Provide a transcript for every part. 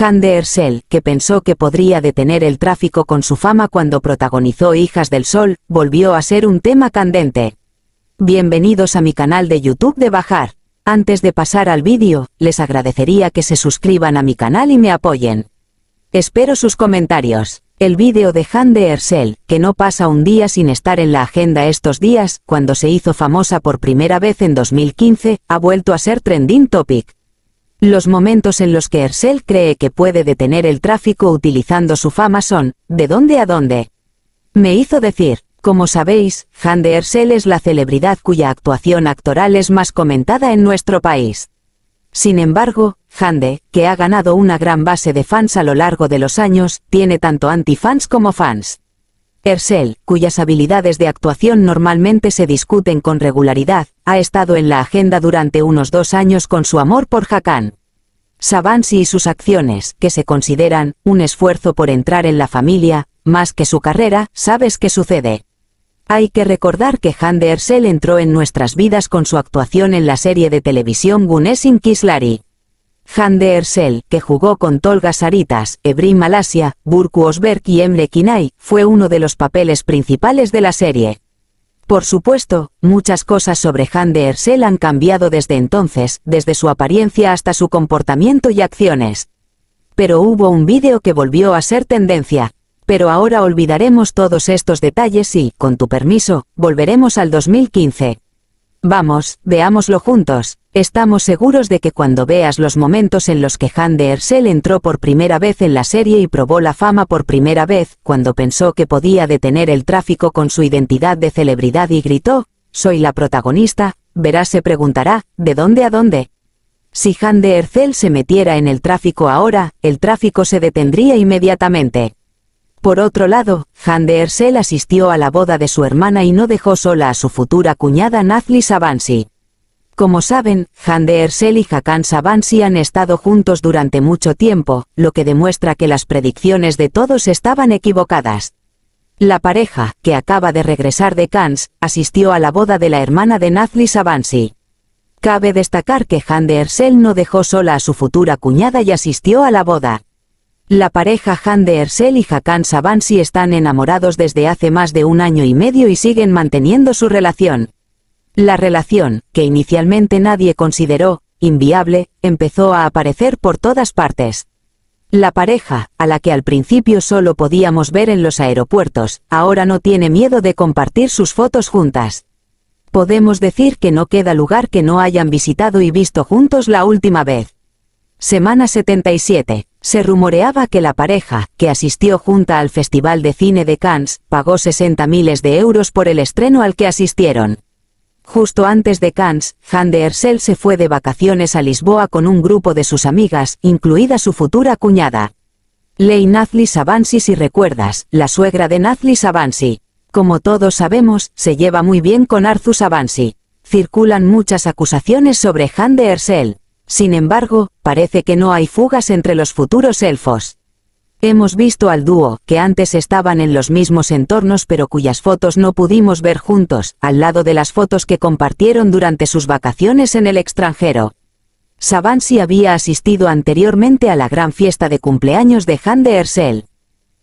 Han de que pensó que podría detener el tráfico con su fama cuando protagonizó Hijas del Sol, volvió a ser un tema candente. Bienvenidos a mi canal de YouTube de Bajar. Antes de pasar al vídeo, les agradecería que se suscriban a mi canal y me apoyen. Espero sus comentarios. El vídeo de Han de Ersel, que no pasa un día sin estar en la agenda estos días, cuando se hizo famosa por primera vez en 2015, ha vuelto a ser trending topic. Los momentos en los que Ersel cree que puede detener el tráfico utilizando su fama son, ¿de dónde a dónde? Me hizo decir, como sabéis, Hande ercel es la celebridad cuya actuación actoral es más comentada en nuestro país. Sin embargo, Hande, que ha ganado una gran base de fans a lo largo de los años, tiene tanto antifans como fans. Ersel, cuyas habilidades de actuación normalmente se discuten con regularidad, ha estado en la agenda durante unos dos años con su amor por Hakan. Savansi y sus acciones, que se consideran un esfuerzo por entrar en la familia, más que su carrera, sabes qué sucede. Hay que recordar que Han de Ersel entró en nuestras vidas con su actuación en la serie de televisión Gunesin Kislari. Han de que jugó con Tolga Saritas, Ebrim Malasia, Burku Osberg y Emre Kinay, fue uno de los papeles principales de la serie. Por supuesto, muchas cosas sobre Han de han cambiado desde entonces, desde su apariencia hasta su comportamiento y acciones. Pero hubo un vídeo que volvió a ser tendencia. Pero ahora olvidaremos todos estos detalles y, con tu permiso, volveremos al 2015. Vamos, veámoslo juntos. Estamos seguros de que cuando veas los momentos en los que Han de Ersel entró por primera vez en la serie y probó la fama por primera vez, cuando pensó que podía detener el tráfico con su identidad de celebridad y gritó, soy la protagonista, verás se preguntará, ¿de dónde a dónde? Si Han de Ercel se metiera en el tráfico ahora, el tráfico se detendría inmediatamente. Por otro lado, Han de Ersel asistió a la boda de su hermana y no dejó sola a su futura cuñada Nazli Savansi. Como saben, Han de Ersel y Hakan Savansi han estado juntos durante mucho tiempo, lo que demuestra que las predicciones de todos estaban equivocadas. La pareja, que acaba de regresar de Cannes, asistió a la boda de la hermana de Nazli Savansi. Cabe destacar que Han de Ersel no dejó sola a su futura cuñada y asistió a la boda. La pareja Han de Ersel y Hakan si están enamorados desde hace más de un año y medio y siguen manteniendo su relación. La relación, que inicialmente nadie consideró inviable, empezó a aparecer por todas partes. La pareja, a la que al principio solo podíamos ver en los aeropuertos, ahora no tiene miedo de compartir sus fotos juntas. Podemos decir que no queda lugar que no hayan visitado y visto juntos la última vez. Semana 77. Se rumoreaba que la pareja, que asistió junta al Festival de Cine de Cannes, pagó 60 miles de euros por el estreno al que asistieron. Justo antes de Cannes, Han de Ersel se fue de vacaciones a Lisboa con un grupo de sus amigas, incluida su futura cuñada. Ley Nazli Savansi si recuerdas, la suegra de Nazli Savansi. Como todos sabemos, se lleva muy bien con Arzu Savansi. Circulan muchas acusaciones sobre Han de Ersel. Sin embargo, parece que no hay fugas entre los futuros elfos. Hemos visto al dúo, que antes estaban en los mismos entornos pero cuyas fotos no pudimos ver juntos, al lado de las fotos que compartieron durante sus vacaciones en el extranjero. si había asistido anteriormente a la gran fiesta de cumpleaños de Han de Ersel.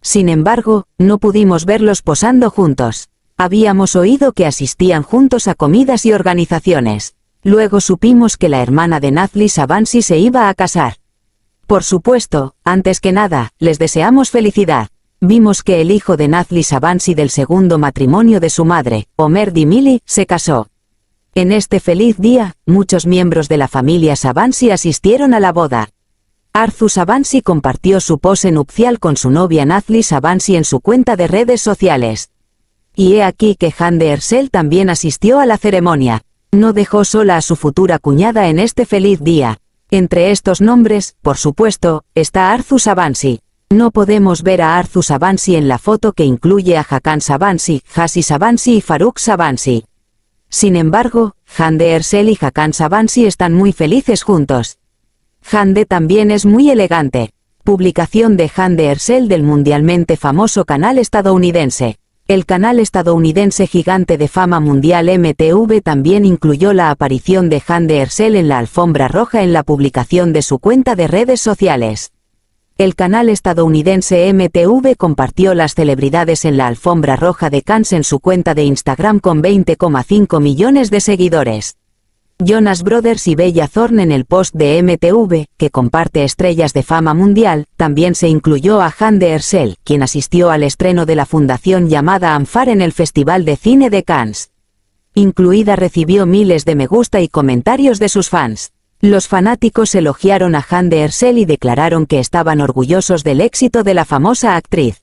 Sin embargo, no pudimos verlos posando juntos. Habíamos oído que asistían juntos a comidas y organizaciones. Luego supimos que la hermana de Nazli Savansi se iba a casar. Por supuesto, antes que nada, les deseamos felicidad. Vimos que el hijo de Nazli Savansi del segundo matrimonio de su madre, Omer Dimili, se casó. En este feliz día, muchos miembros de la familia Savansi asistieron a la boda. Arzu Savansi compartió su pose nupcial con su novia Nazli Savansi en su cuenta de redes sociales. Y he aquí que Han de también asistió a la ceremonia, no dejó sola a su futura cuñada en este feliz día. Entre estos nombres, por supuesto, está Arzu Savansi. No podemos ver a Arzu Savansi en la foto que incluye a Hakan Savansi, Hasi Savansi y Farouk Savansi. Sin embargo, Hande Ersel y Hakan Savansi están muy felices juntos. Hande también es muy elegante. Publicación de Hande Ersel del mundialmente famoso canal estadounidense. El canal estadounidense gigante de fama mundial MTV también incluyó la aparición de de Ersel en la alfombra roja en la publicación de su cuenta de redes sociales. El canal estadounidense MTV compartió las celebridades en la alfombra roja de Cannes en su cuenta de Instagram con 20,5 millones de seguidores. Jonas Brothers y Bella Thorne en el post de MTV, que comparte estrellas de fama mundial, también se incluyó a Han de Ersel, quien asistió al estreno de la fundación llamada Amfar en el Festival de Cine de Cannes. Incluida recibió miles de me gusta y comentarios de sus fans. Los fanáticos elogiaron a Han de Ersel y declararon que estaban orgullosos del éxito de la famosa actriz.